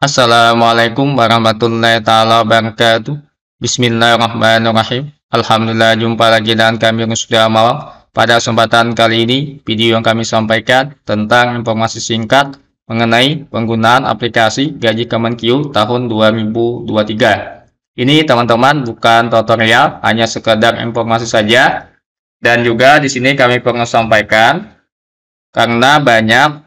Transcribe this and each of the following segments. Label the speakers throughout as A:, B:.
A: Assalamualaikum warahmatullahi taala wabarakatuh. Bismillahirrahmanirrahim. Alhamdulillah jumpa lagi dengan kami yang sudah malam. Pada kesempatan kali ini, video yang kami sampaikan tentang informasi singkat mengenai penggunaan aplikasi Gaji Kemenkyu tahun 2023. Ini teman-teman bukan tutorial, hanya sekedar informasi saja. Dan juga di sini kami perlu sampaikan karena banyak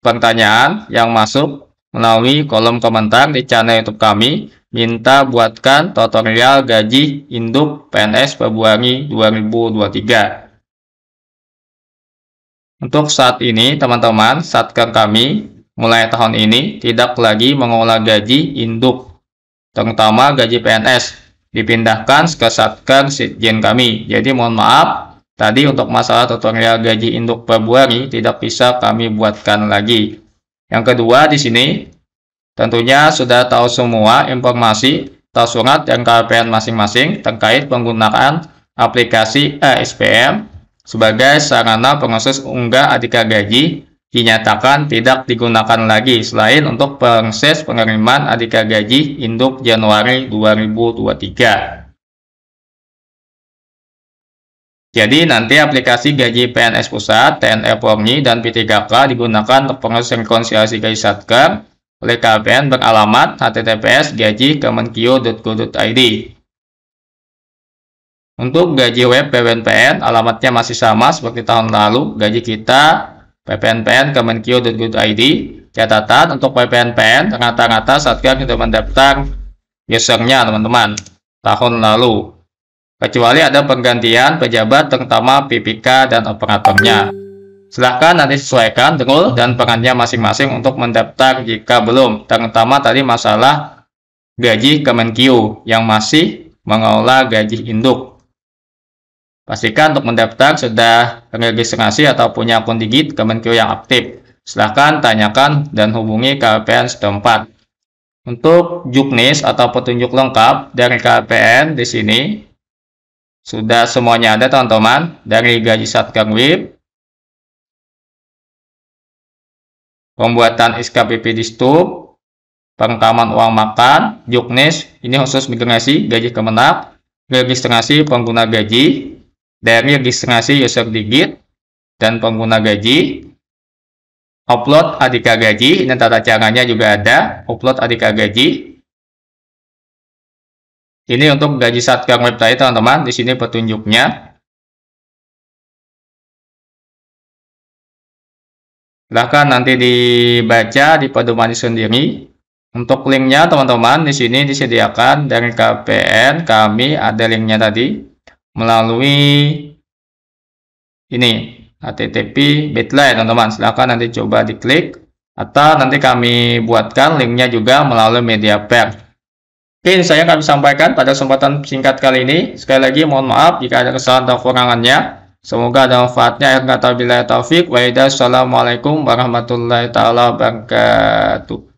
A: pertanyaan yang masuk melalui kolom komentar di channel YouTube kami. Minta buatkan tutorial gaji induk PNS Februari 2023. Untuk saat ini, teman-teman, Satker kami mulai tahun ini tidak lagi mengolah gaji induk, terutama gaji PNS, dipindahkan ke Satker Sitjen kami. Jadi mohon maaf, tadi untuk masalah tutorial gaji induk Februari tidak bisa kami buatkan lagi. Yang kedua di sini Tentunya sudah tahu semua informasi atau surat yang KPN masing-masing terkait penggunaan aplikasi ASPM e sebagai sarana pengusus unggah adika gaji dinyatakan tidak digunakan lagi selain untuk proses pengiriman adika gaji induk Januari 2023. Jadi nanti aplikasi gaji PNS Pusat, TNI Polri, dan P3K digunakan untuk pengurus rekonsiliasi gaji Satker LKPN beralamat https gaji kemenkio.go.id. Untuk gaji web PPNPN, alamatnya masih sama seperti tahun lalu. Gaji kita PPNPN kemenkio.go.id. Catatan untuk PPNPN, rata-rata Satgas sudah mendaftar usernya, teman-teman, tahun lalu. Kecuali ada penggantian pejabat, terutama PPK dan operatornya. Silahkan nanti sesuaikan dengul dan perannya masing-masing untuk mendaftar jika belum. Terutama tadi masalah gaji Kemenkyu yang masih mengelola gaji induk. Pastikan untuk mendaftar sudah registrasi atau punya akun digit Kemenkyu yang aktif. Silahkan tanyakan dan hubungi KPN setempat. Untuk juknis atau petunjuk lengkap dari KPN di sini
B: sudah semuanya ada teman-teman dari gaji Satgang WIB pembuatan SKPP di STUP, pengkaman uang makan, juknis, ini khusus migrasi gaji kemenak,
A: registrasi pengguna gaji, dari registrasi user digit, dan pengguna gaji, upload adika gaji, dan tata caranya juga ada,
B: upload adika gaji. Ini untuk gaji satgang website teman-teman, di sini petunjuknya. silahkan nanti dibaca di pedoman sendiri
A: untuk linknya teman-teman di sini disediakan dari KPN kami ada linknya tadi melalui ini http bitly teman-teman silahkan nanti coba diklik atau nanti kami buatkan linknya juga melalui media pair Oke, saya kami sampaikan pada kesempatan singkat kali ini. Sekali lagi mohon maaf jika ada kesalahan atau kurangannya. Semoga ada manfaatnya. Yang kata bila
B: taufik. Wa'idah. Assalamualaikum warahmatullahi taala wabarakatuh.